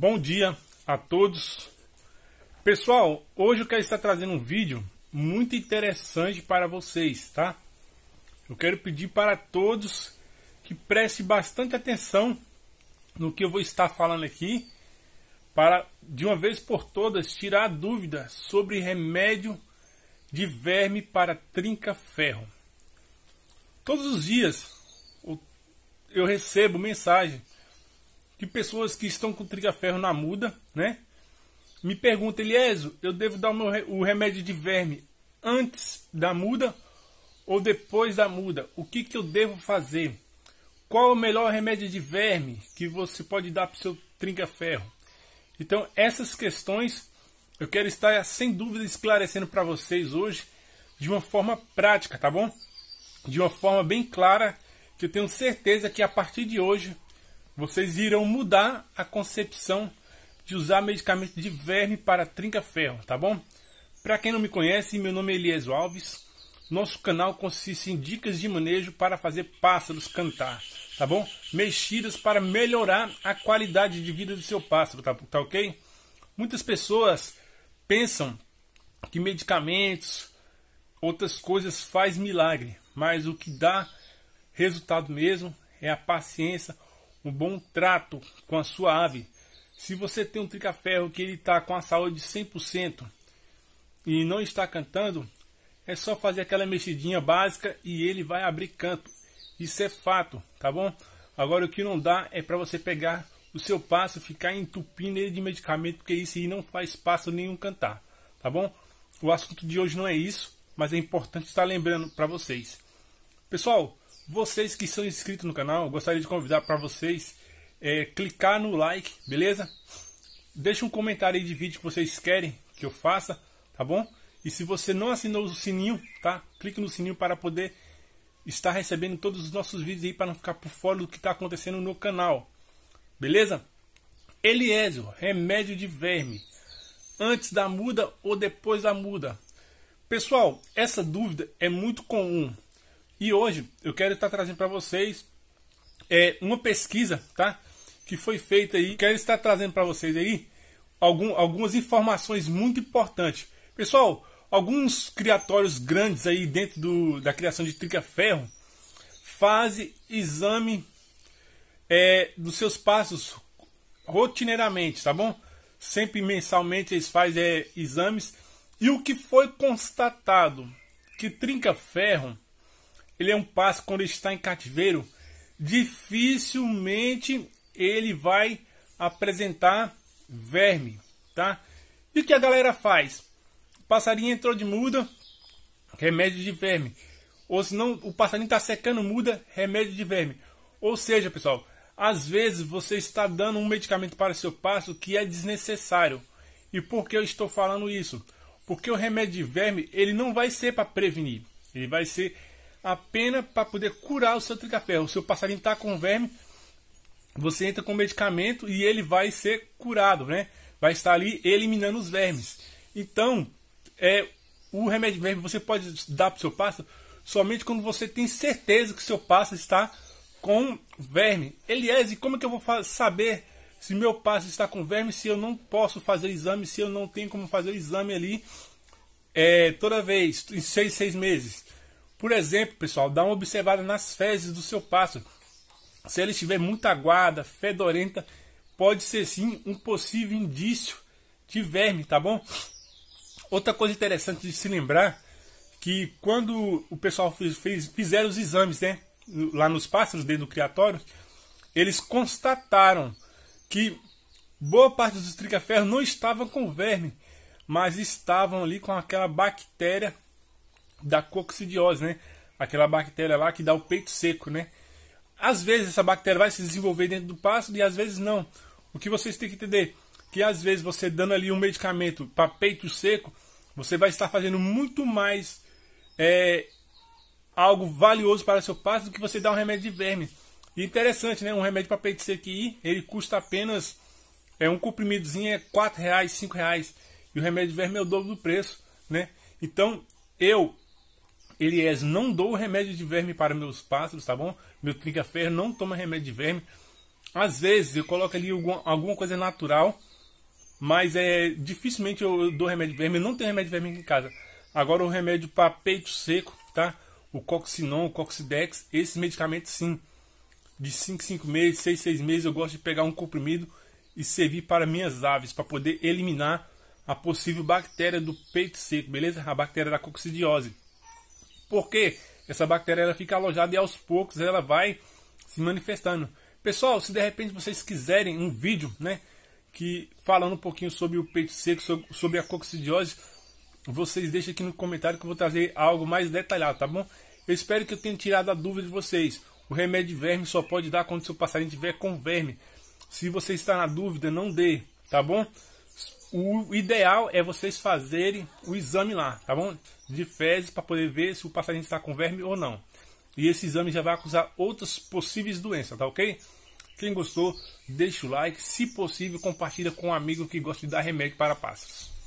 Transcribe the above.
Bom dia a todos. Pessoal, hoje eu quero estar trazendo um vídeo muito interessante para vocês, tá? Eu quero pedir para todos que prestem bastante atenção no que eu vou estar falando aqui, para de uma vez por todas tirar a dúvida sobre remédio de verme para trinca-ferro. Todos os dias eu recebo mensagem de pessoas que estão com trigaferro na muda, né? Me pergunta, Eliezo, eu devo dar o, meu, o remédio de verme antes da muda ou depois da muda? O que, que eu devo fazer? Qual é o melhor remédio de verme que você pode dar para o seu trinca-ferro? Então, essas questões eu quero estar sem dúvida esclarecendo para vocês hoje de uma forma prática, tá bom? De uma forma bem clara, que eu tenho certeza que a partir de hoje vocês irão mudar a concepção de usar medicamento de verme para trinca-ferro, tá bom? Para quem não me conhece, meu nome é Elias Alves. Nosso canal consiste em dicas de manejo para fazer pássaros cantar, tá bom? Mexidas para melhorar a qualidade de vida do seu pássaro, tá, tá ok? Muitas pessoas pensam que medicamentos, outras coisas faz milagre, mas o que dá resultado mesmo é a paciência, um bom trato com a sua ave. Se você tem um tricaferro que ele está com a saúde 100% e não está cantando, é só fazer aquela mexidinha básica e ele vai abrir canto. Isso é fato, tá bom? Agora o que não dá é para você pegar o seu passo, ficar entupindo ele de medicamento, porque isso aí não faz passo nenhum cantar, tá bom? O assunto de hoje não é isso, mas é importante estar lembrando para vocês. Pessoal, vocês que são inscritos no canal, gostaria de convidar para vocês é, clicar no like, beleza? Deixa um comentário aí de vídeo que vocês querem que eu faça, tá bom? E se você não assinou o sininho, tá? Clique no sininho para poder estar recebendo todos os nossos vídeos aí para não ficar por fora do que está acontecendo no canal. Beleza? Eliésio, remédio de verme. Antes da muda ou depois da muda? Pessoal, essa dúvida é muito comum. E hoje eu quero estar trazendo para vocês é, uma pesquisa, tá? Que foi feita aí. Quero estar trazendo para vocês aí algum, algumas informações muito importantes. Pessoal, alguns criatórios grandes aí dentro do, da criação de trica-ferro fazem exame é, dos seus passos rotineiramente, tá bom? Sempre mensalmente eles fazem é, exames. E o que foi constatado? Que trinca-ferro ele é um pássaro quando está em cativeiro, dificilmente ele vai apresentar verme, tá? E o que a galera faz? O passarinho entrou de muda, remédio de verme. Ou se não, o passarinho está secando muda, remédio de verme. Ou seja, pessoal, às vezes você está dando um medicamento para seu pássaro que é desnecessário. E por que eu estou falando isso? Porque o remédio de verme, ele não vai ser para prevenir. Ele vai ser a pena para poder curar o seu tricaferro. O seu passarinho está com verme, você entra com medicamento e ele vai ser curado, né? Vai estar ali eliminando os vermes. Então, é o remédio verme você pode dar para o seu pássaro somente quando você tem certeza que seu pássaro está com verme. Eliese, como é que eu vou saber se meu pássaro está com verme se eu não posso fazer exame, se eu não tenho como fazer o exame ali é, toda vez, em seis, seis meses? Por exemplo, pessoal, dá uma observada nas fezes do seu pássaro. Se ele estiver muito aguada, fedorenta, pode ser sim um possível indício de verme, tá bom? Outra coisa interessante de se lembrar que quando o pessoal fez, fez fizeram os exames, né, lá nos pássaros dentro do criatório, eles constataram que boa parte dos tricaferros não estavam com verme, mas estavam ali com aquela bactéria da coccidiose, né? Aquela bactéria lá que dá o peito seco, né? Às vezes essa bactéria vai se desenvolver dentro do pássaro e às vezes não. O que vocês têm que entender que às vezes você dando ali um medicamento para peito seco, você vai estar fazendo muito mais é, algo valioso para seu pássaro do que você dar um remédio de verme. E interessante, né? Um remédio para peito seco aí, ele custa apenas é um comprimidozinho é quatro reais, cinco reais e o remédio de verme é o dobro do preço, né? Então eu Elias, não dou remédio de verme para meus pássaros, tá bom? Meu trinca-ferro não toma remédio de verme. Às vezes eu coloco ali alguma, alguma coisa natural, mas é dificilmente eu dou remédio de verme. Não tenho remédio de verme em casa. Agora o remédio para peito seco, tá? O coxinon, o coxidex, esses medicamentos sim. De 5, 5 meses, 6, 6 meses, eu gosto de pegar um comprimido e servir para minhas aves, para poder eliminar a possível bactéria do peito seco, beleza? A bactéria da coccidiose. Porque essa bactéria ela fica alojada e aos poucos ela vai se manifestando. Pessoal, se de repente vocês quiserem um vídeo, né, que falando um pouquinho sobre o peito seco, sobre a coccidiose, vocês deixem aqui no comentário que eu vou trazer algo mais detalhado, tá bom? Eu espero que eu tenha tirado a dúvida de vocês. O remédio de verme só pode dar quando seu passarinho tiver com verme. Se você está na dúvida, não dê, tá bom? O ideal é vocês fazerem o exame lá, tá bom? De fezes para poder ver se o passarinho está com verme ou não. E esse exame já vai acusar outras possíveis doenças, tá ok? Quem gostou, deixa o like. Se possível, compartilha com um amigo que gosta de dar remédio para pássaros.